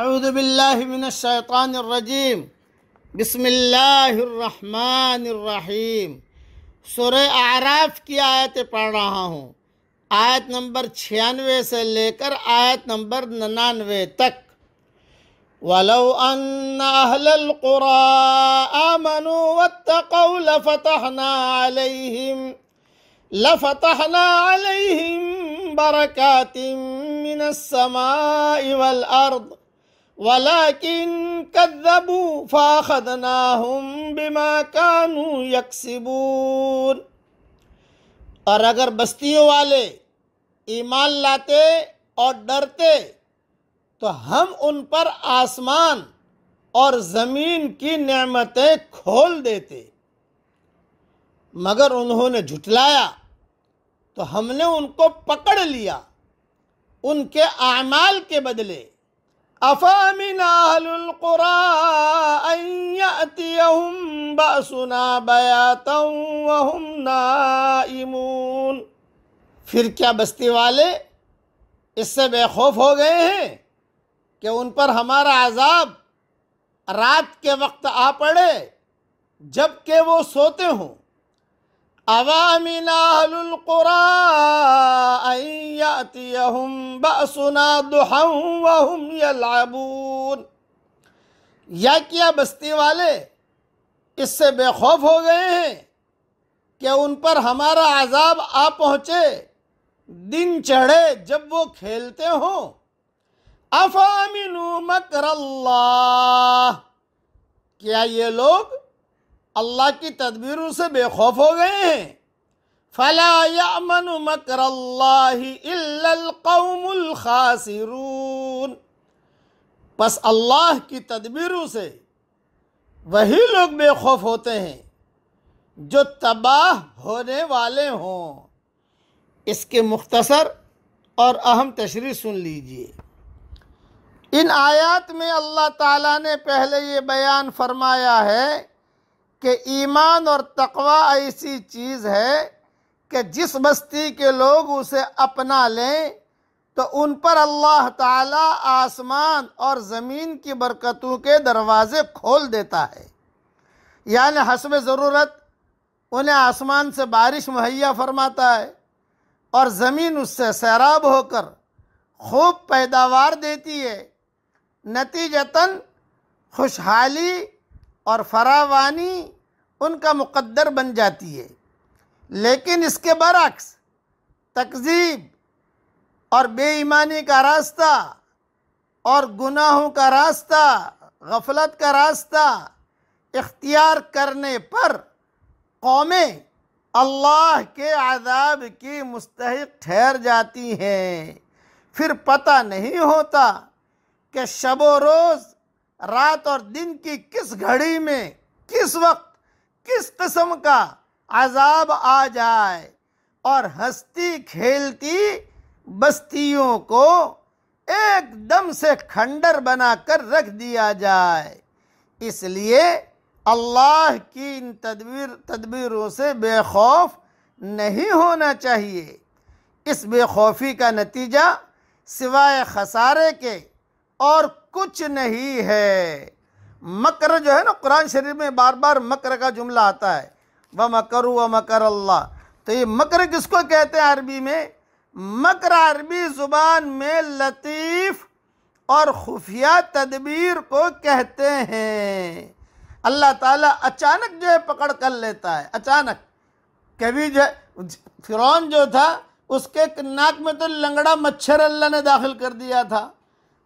अरुदबिल्लिमिनशैतानरजीम बसमीम सुर आराफ की आयत पढ़ रहा हूँ आयत नंबर छियानवे से लेकर आयत नंबर नन्ानवे तक वलो अनकुरामनु लफतहना अलैहिम लफतहना अलैहिम बरकातिम मिनस्समाइ वल अर्द वलाकिन कदबू फ़ाखदना हम बिमा कानू यकसिबून और अगर बस्तियों वाले ईमान लाते और डरते तो हम उन पर आसमान और ज़मीन की नेमतें खोल देते मगर उन्होंने झुटलाया तो हमने उनको पकड़ लिया उनके आमाल के बदले أفامن أهل القرى أن يأتيهم بأسنا بياتا وهم نائمون फिर क्या बस्ती वाले इससे बेखौफ हो गए हैं कि उन पर हमारा आज़ाब रात के वक्त आ पड़े जबकि वो सोते हों أوامن أهل القرى أن يأتيهم بأسنا ضحا وهم يلعبون या क्या बस्ती वाले इससे बेखौफ हो गए हैं कि उन पर हमारा आज़ाब आ पहुँचे दिन चढ़े जब वो खेलते हों अफामिनु मकर क्या ये लोग अल्लाह की तदबीरों से बेखौफ हो गए हैं फ़लामन मकर खासिरून बस अल्लाह की तदबीरों से वही लोग बेखौफ होते हैं जो तबाह होने वाले हों इसके मुख्तसर और अहम तशरी सुन लीजिए इन आयत में अल्लाह ताला ने पहले ये बयान फरमाया है कि ईमान और तकवा ऐसी चीज़ है कि जिस बस्ती के लोग उसे अपना लें तो उन पर अल्लाह ताला आसमान और ज़मीन की बरकतों के दरवाज़े खोल देता है यानि हसब ज़रूरत उन्हें आसमान से बारिश मुहैया फरमाता है और ज़मीन उससे सैराब होकर खूब पैदावार देती है नतीजतन खुशहाली और फरावानी उनका मुकद्दर बन जाती है लेकिन इसके बरक्स तकजीब और बेईमानी का रास्ता और गुनाहों का रास्ता गफलत का रास्ता इख्तियार करने पर कौमें अल्लाह के आदाब की मुस्तक ठहर जाती हैं फिर पता नहीं होता कि शब रोज़ रात और दिन की किस घड़ी में किस वक्त किस कस्म का अजाब आ जाए और हस्ती खेलती बस्तियों को एकदम से खंडर बनाकर रख दिया जाए इसलिए अल्लाह की इन तदबीर तदबीरों से बेखौफ नहीं होना चाहिए इस बेखौफी का नतीजा सिवाय खसारे के और कुछ नहीं है मकर जो है ना कुरान शरीफ में बार बार मकर का जुमला आता है व मकर व मकर अल्लाह तो ये मकर किसको कहते हैं अरबी में मकर अरबी ज़ुबान में लतीफ़ और खुफिया तदबीर को कहते हैं अल्लाह ताला अचानक जो है पकड़ कर लेता है अचानक कभी जो फिरौन जो था उसके नाक में तो लंगड़ा मच्छर अल्लाह ने दाखिल कर दिया था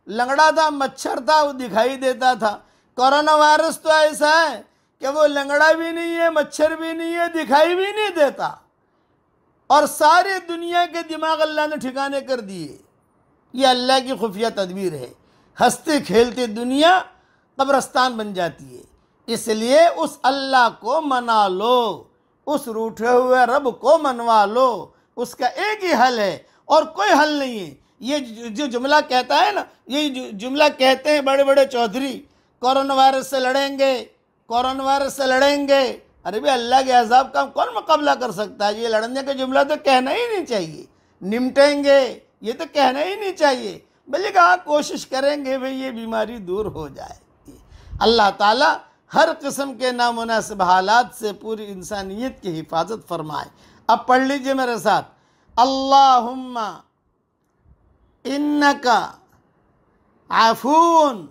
लंगड़ा था मच्छर था वो दिखाई देता था कोरोना वायरस तो ऐसा है कि वो लंगड़ा भी नहीं है मच्छर भी नहीं है दिखाई भी नहीं देता और सारे दुनिया के दिमाग अल्लाह ने ठिकाने कर दिए ये अल्लाह की खुफिया तदबीर है हंसते खेलते दुनिया कब्रस्तान बन जाती है इसलिए उस अल्लाह को मना लो उस रूठे हुए रब को मनवा लो उसका एक ही हल है और कोई हल नहीं है ये जो जुमला कहता है ना ये जुमला कहते हैं बड़े बड़े चौधरी कोरोना वायरस से लड़ेंगे कोरोना वायरस से लड़ेंगे अरे भाई अल्लाह के अजाब का कौन मुकाबला कर सकता है ये लड़ने का जुमला तो कहना ही नहीं चाहिए निमटेंगे ये तो कहना ही नहीं चाहिए बल्कि हाँ कोशिश करेंगे भाई ये बीमारी दूर हो जाए अल्लाह ताला हर किस्म के नामुनासिब हालात से पूरी इंसानियत की हिफाजत फरमाए अब पढ़ लीजिए मेरे साथ अल्लाहुम्मा إنك عفو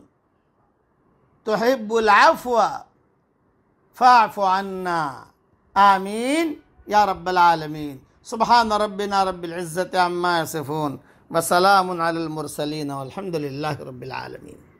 تحب العفو فاعف عنا آمين يا رب العالمين سبحان ربنا رب العزة عما يصفون وسلام على المرسلين والحمد لله رب العالمين